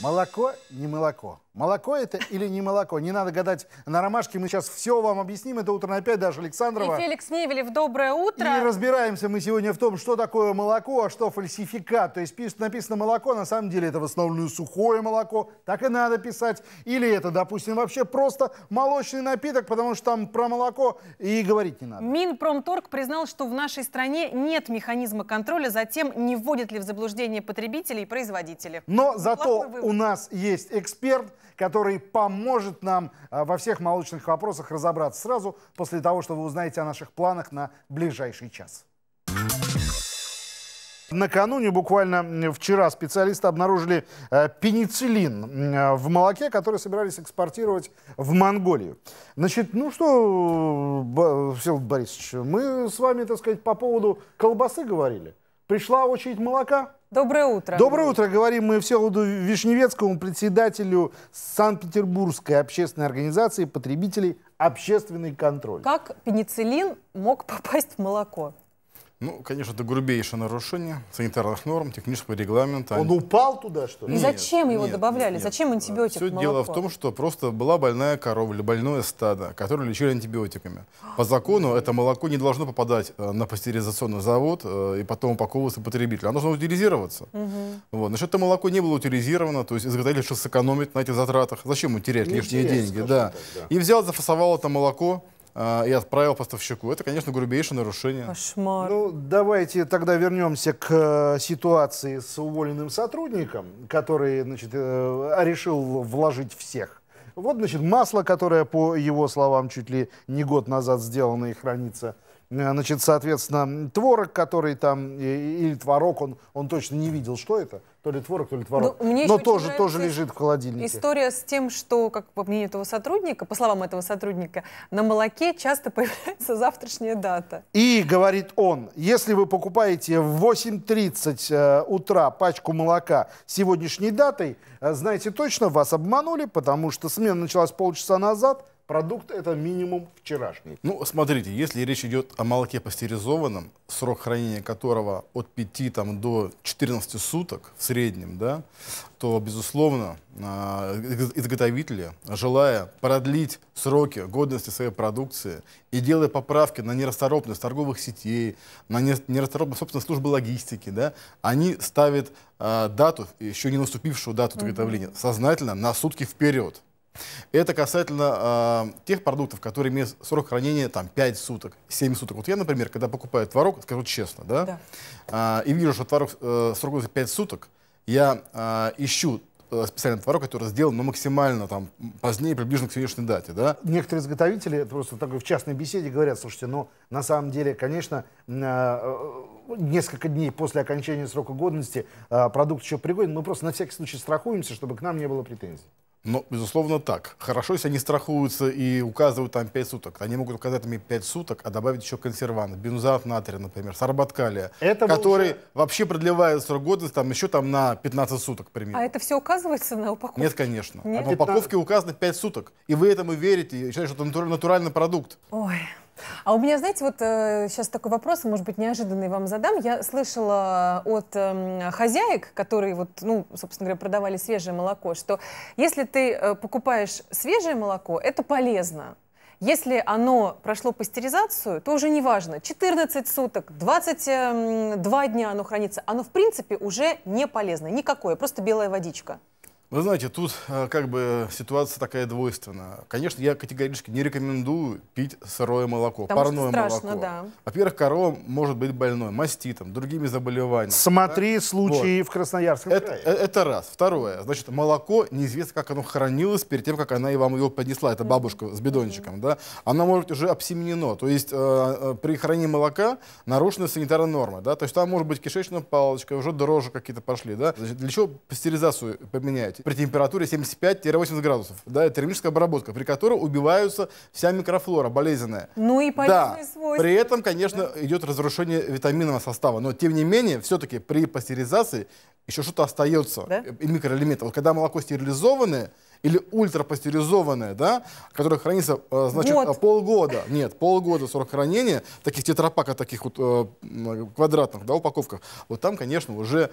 Молоко не молоко. Молоко это или не молоко? Не надо гадать на ромашке. Мы сейчас все вам объясним. Это «Утро на пять даже Александрова. И Феликс Невелев. Доброе утро. И разбираемся мы сегодня в том, что такое молоко, а что фальсификат. То есть пишут, написано молоко, на самом деле это в основном сухое молоко. Так и надо писать. Или это, допустим, вообще просто молочный напиток, потому что там про молоко и говорить не надо. Минпромторг признал, что в нашей стране нет механизма контроля за тем, не вводят ли в заблуждение потребителей и производители. Но зато у нас есть эксперт, который поможет нам а, во всех молочных вопросах разобраться сразу после того, что вы узнаете о наших планах на ближайший час. Накануне, буквально вчера, специалисты обнаружили э, пенициллин э, в молоке, который собирались экспортировать в Монголию. Значит, ну что, Всеволод Борисович, мы с вами, так сказать, по поводу колбасы говорили. Пришла очередь молока, Доброе утро. Доброе утро. Говорим мы все Всеволоду Вишневецкому, председателю Санкт-Петербургской общественной организации потребителей «Общественный контроль». Как пенициллин мог попасть в молоко? Ну, конечно, это грубейшее нарушение санитарных норм, технического регламента. Он упал туда, что ли? Нет, зачем его нет, добавляли? Нет, Зачем антибиотик Все молоко? дело в том, что просто была больная корова или больное стадо, которое лечили антибиотиками. По закону это молоко не должно попадать э, на пастеризационный завод э, и потом упаковываться потребителю. Оно должно утилизироваться. Угу. Вот. Значит, это молоко не было утилизировано, то есть изготовитель решил сэкономить на этих затратах. Зачем ему терять ну, лишние деньги? Да. Так, да. И взял, зафасовал это молоко а, и отправил поставщику. Это, конечно, грубейшее нарушение. Кошмар. Ну, давайте тогда вернемся к э, ситуации с уволенным сотрудником, который, значит, э, решил вложить всех. Вот, значит, масло, которое, по его словам, чуть ли не год назад сделано и хранится. Э, значит, соответственно, творог, который там, или творог, он, он точно не видел, что это то ли творог, то ли ну, творог. Но, мне Но тоже, тоже лежит в холодильнике. История с тем, что, как по мнению этого сотрудника, по словам этого сотрудника, на молоке часто появляется завтрашняя дата. И, говорит он, если вы покупаете в 8.30 э, утра пачку молока сегодняшней датой, э, знаете точно, вас обманули, потому что смена началась полчаса назад, Продукт это минимум вчерашний. Ну, смотрите, если речь идет о молоке пастеризованном, срок хранения которого от 5 там, до 14 суток в среднем, да, то, безусловно, а, изготовители, желая продлить сроки годности своей продукции и делая поправки на нерасторопность торговых сетей, на нерасторопность, собственно, службы логистики, да, они ставят а, дату, еще не наступившую дату изготовления, сознательно на сутки вперед. Это касательно э, тех продуктов, которые имеют срок хранения там, 5 суток, 7 суток. Вот я, например, когда покупаю творог, скажу честно, да, да. Э, и вижу, что творог э, срок 5 суток, я а, э, ищу специальный творог, который сделан но ну, максимально там, позднее, приближенно к сегодняшней дате. Да? Некоторые изготовители просто такой в частной беседе говорят, слушайте, ну, на самом деле, конечно, э, несколько дней после окончания срока годности продукт еще пригоден, мы просто на всякий случай страхуемся, чтобы к нам не было претензий. Но, безусловно, так. Хорошо, если они страхуются и указывают там 5 суток. Они могут указать там 5 суток, а добавить еще консерванты. Бензоат натрия, например, сарбаткалия, это который уже... вообще продлевает срок годности там, еще там, на 15 суток, примерно. А это все указывается на упаковке? Нет, конечно. Нет? На упаковке указано 5 суток. И вы этому верите, и считаете, что это натуральный продукт. Ой, а у меня, знаете, вот сейчас э, такой вопрос, может быть, неожиданный вам задам. Я слышала от э, хозяек, которые, вот, ну, собственно говоря, продавали свежее молоко, что если ты э, покупаешь свежее молоко, это полезно. Если оно прошло пастеризацию, то уже не важно, 14 суток, 22 эм, дня оно хранится, оно в принципе уже не полезно, никакое, просто белая водичка. Вы знаете, тут э, как бы ситуация такая двойственная. Конечно, я категорически не рекомендую пить сырое молоко, Потому парное страшно, молоко. Да. Во-первых, корова может быть больной, маститом, другими заболеваниями. Смотри да? случаи вот. в Красноярске. это, э, Это раз. Второе. Значит, молоко, неизвестно, как оно хранилось перед тем, как она и вам его поднесла. Это бабушка mm -hmm. с бидончиком. да? Она может уже обсеменено. То есть э, э, при хранении молока нарушена санитарная норма. Да? То есть там может быть кишечная палочка, уже дрожжи какие-то пошли. Да? Значит, для чего пастеризацию поменяете? при температуре 75-80 градусов. Да, это термическая обработка, при которой убиваются вся микрофлора болезненная. Ну и полезные да. свойства. При этом, конечно, да. идет разрушение витаминного состава. Но, тем не менее, все-таки при пастеризации еще что-то остается. Да? И э, микроэлементы. Вот когда молоко стерилизованное, или ультрапастеризованное, да, которое хранится, э, значит, Год. полгода. Нет, полгода срок хранения, таких тетрапака, таких вот э, квадратных, да, упаковках. Вот там, конечно, уже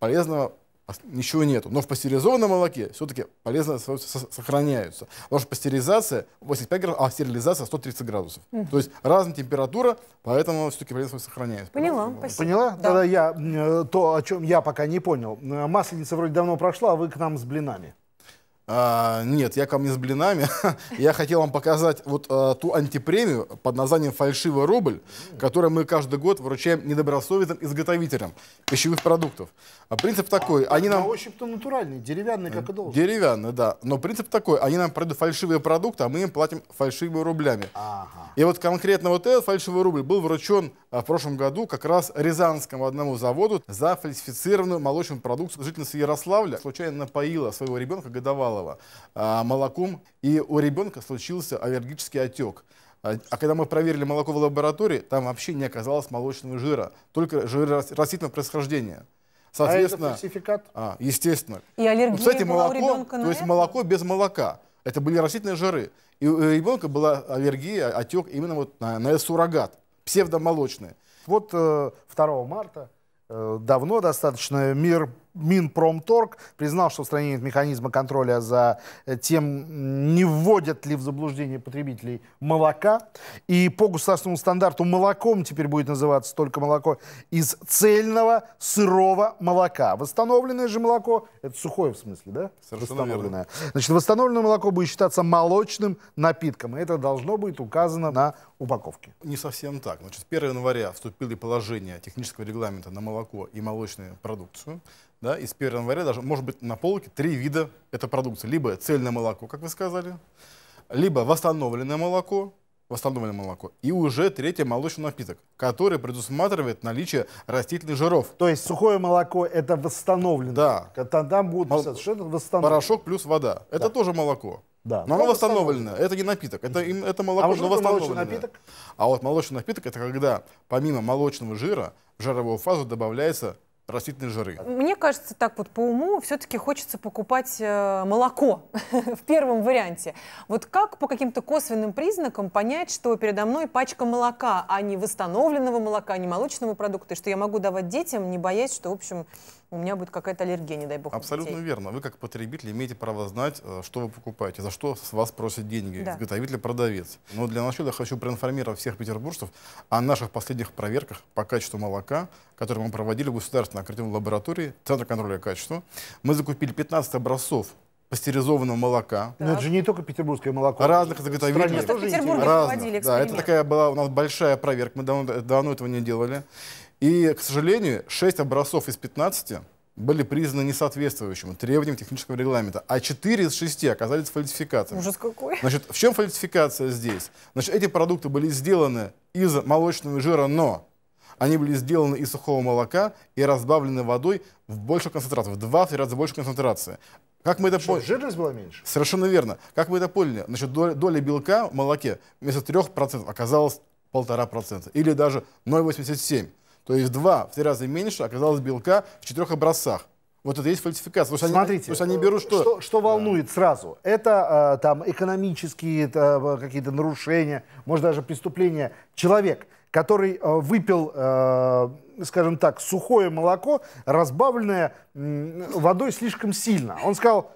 полезного а ничего нету. Но в пастеризованном молоке все-таки полезно сохраняются. Потому что пастеризация 85 градусов, а стерилизация 130 градусов. Угу. То есть разная температура, поэтому все-таки полезно сохраняется. Поняла, спасибо. Поняла? Да. Тогда я э, то, о чем я пока не понял. Э, Масленица вроде давно прошла, а вы к нам с блинами. А, нет, я ко мне с блинами. я хотел вам показать вот а, ту антипремию под названием «Фальшивый рубль», которую мы каждый год вручаем недобросовестным изготовителям пищевых продуктов. А принцип такой, а, они нам... На ощупь-то натуральный, деревянный, как и должен. Деревянный, да. Но принцип такой, они нам продают фальшивые продукты, а мы им платим фальшивыми рублями. Ага. И вот конкретно вот этот фальшивый рубль был вручен а, в прошлом году как раз Рязанскому одному заводу за фальсифицированную молочную продукцию жительница Ярославля случайно напоила своего ребенка годовалого белого а, молоком, и у ребенка случился аллергический отек. А, а когда мы проверили молоко в лаборатории, там вообще не оказалось молочного жира, только жир растительного происхождения. Соответственно, а это фальсификат? А, естественно. И аллергия Кстати, была молоко, у ребенка на То есть это? молоко без молока. Это были растительные жиры. И у ребенка была аллергия, отек именно вот на, на суррогат, псевдомолочный. Вот 2 э, марта э, давно достаточно мир Минпромторг признал, что в стране нет механизма контроля за э, тем, не вводят ли в заблуждение потребителей молока. И по государственному стандарту молоком теперь будет называться только молоко из цельного сырого молока. Восстановленное же молоко, это сухое в смысле, да? Совершенно восстановленное. Верно. Значит, восстановленное молоко будет считаться молочным напитком. И это должно быть указано на упаковке. Не совсем так. Значит, 1 января вступили положения технического регламента на молоко и молочную продукцию да, из с 1 января даже может быть на полке три вида этой продукции. Либо цельное молоко, как вы сказали, либо восстановленное молоко, восстановленное молоко, и уже третий молочный напиток, который предусматривает наличие растительных жиров. То есть сухое молоко это восстановленное? Да. Тогда будут Мол... это восстановленные. Порошок плюс вода. Это да. тоже молоко. Да. Но оно восстановленное. Это не напиток, это, это молоко, а но восстановленное. напиток? А вот молочный напиток это когда помимо молочного жира в жировую фазу добавляется растительные жиры. Мне кажется, так вот по уму все-таки хочется покупать э, молоко в первом варианте. Вот как по каким-то косвенным признакам понять, что передо мной пачка молока, а не восстановленного молока, а не молочного продукта, и что я могу давать детям, не боясь, что, в общем, у меня будет какая-то аллергия, не дай бог. Абсолютно детей. верно. Вы как потребитель имеете право знать, э, что вы покупаете, за что с вас просят деньги да. изготовитель продавец. Но для начала я хочу проинформировать всех петербуржцев о наших последних проверках по качеству молока, которые мы проводили в государственной аккредитованной лаборатории Центра контроля качества. Мы закупили 15 образцов пастеризованного молока. Так. Но это же не только петербургское молоко. Разных заготовителей. Разных. Да, это такая была у нас большая проверка, мы давно, давно этого не делали. И, к сожалению, 6 образцов из 15 были признаны несоответствующими требованиям технического регламента, а 4 из 6 оказались фальсификатами. Ужас какой. Значит, в чем фальсификация здесь? Значит, эти продукты были сделаны из молочного жира, но они были сделаны из сухого молока и разбавлены водой в большую концентрацию, в два 3 раза больше концентрации. Как мы это поняли? Жирность была меньше? Совершенно верно. Как мы это поняли? Значит, доля, доля белка в молоке вместо 3% оказалась 1,5% или даже 0,87%. То есть два в три раза меньше оказалось белка в четырех образцах. Вот это есть фальсификация. Потому Смотрите, что они, потому они берут что? Что, что волнует да. сразу? Это э, там экономические э, какие-то нарушения, может даже преступления. Человек, который э, выпил, э, скажем так, сухое молоко, разбавленное водой слишком сильно. Он сказал,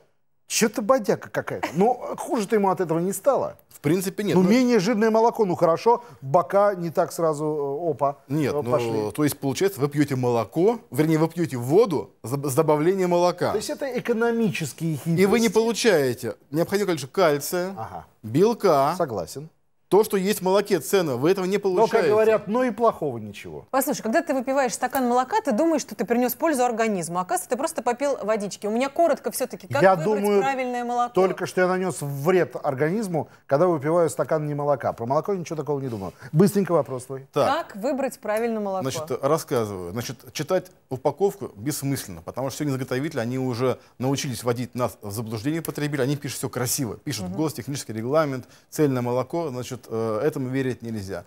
что-то бодяка какая-то. Ну, хуже-то ему от этого не стало. В принципе, нет. Ну, но... менее жирное молоко, ну хорошо, бока не так сразу э, опа. Э, нет, ну, пошли. ну, то есть, получается, вы пьете молоко, вернее, вы пьете воду с добавлением молока. То есть это экономические хитрости. И вы не получаете необходимое количество кальция, ага. белка. Согласен то, что есть в молоке цена, вы этого не получаете. Но, как говорят, ну и плохого ничего. Послушай, когда ты выпиваешь стакан молока, ты думаешь, что ты принес пользу организму. Оказывается, ты просто попил водички. У меня коротко все-таки, как я выбрать думаю, правильное молоко? только что я нанес вред организму, когда выпиваю стакан не молока. Про молоко ничего такого не думаю. Быстренько вопрос твой. Так. Как выбрать правильное молоко? Значит, рассказываю. Значит, читать упаковку бессмысленно, потому что сегодня изготовители, они уже научились вводить нас в заблуждение потребителя, они пишут все красиво. Пишут угу. гос, технический регламент, цельное молоко, значит, значит, э, этому верить нельзя.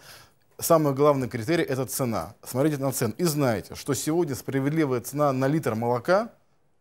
Самый главный критерий – это цена. Смотрите на цену и знаете, что сегодня справедливая цена на литр молока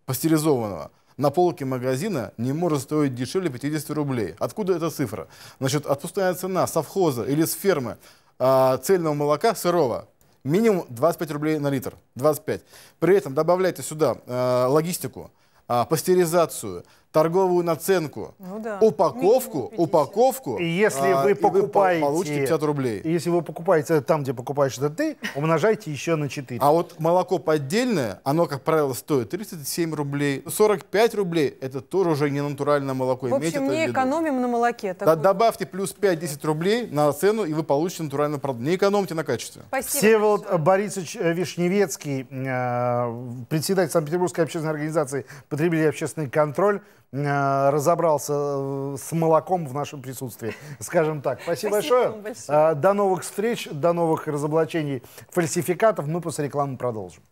пастеризованного – на полке магазина не может стоить дешевле 50 рублей. Откуда эта цифра? Значит, отпускная цена совхоза или с фермы а, цельного молока сырого минимум 25 рублей на литр. 25. При этом добавляйте сюда а, логистику, а, пастеризацию, торговую наценку, ну, да. упаковку, упаковку. А, и если вы покупаете, вы получите 50 рублей. Если вы покупаете там, где покупаешь это ты, умножайте еще на 4. А вот молоко поддельное, оно, как правило, стоит 37 рублей. 45 рублей – это тоже уже не натуральное молоко. В общем, не экономим на молоке. Да, добавьте плюс 5-10 рублей на цену, и вы получите натуральный продукт. Не экономьте на качестве. Спасибо. Всеволод Борисович э, Вишневецкий, э, председатель Санкт-Петербургской общественной организации «Потребитель и общественный контроль», Э, разобрался э, с молоком в нашем присутствии. Скажем так. Спасибо, Спасибо большое. большое. Э, до новых встреч, до новых разоблачений фальсификатов. Мы после рекламы продолжим.